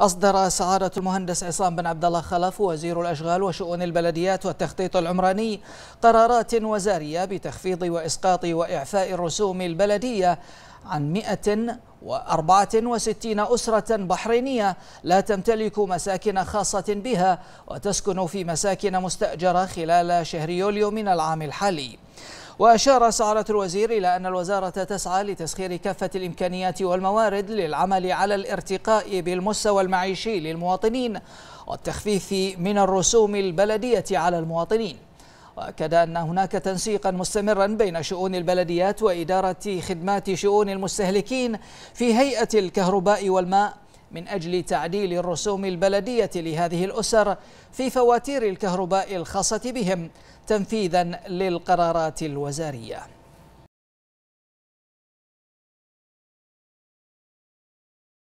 أصدر سعادة المهندس عصام بن عبد الله خلف وزير الأشغال وشؤون البلديات والتخطيط العمراني قرارات وزارية بتخفيض وإسقاط وإعفاء الرسوم البلدية عن 164 أسرة بحرينية لا تمتلك مساكن خاصة بها وتسكن في مساكن مستأجرة خلال شهر يوليو من العام الحالي وأشار سعرة الوزير إلى أن الوزارة تسعى لتسخير كافة الإمكانيات والموارد للعمل على الارتقاء بالمستوى المعيشي للمواطنين والتخفيف من الرسوم البلدية على المواطنين وأكد أن هناك تنسيقا مستمرا بين شؤون البلديات وإدارة خدمات شؤون المستهلكين في هيئة الكهرباء والماء من أجل تعديل الرسوم البلدية لهذه الأسر في فواتير الكهرباء الخاصة بهم تنفيذا للقرارات الوزارية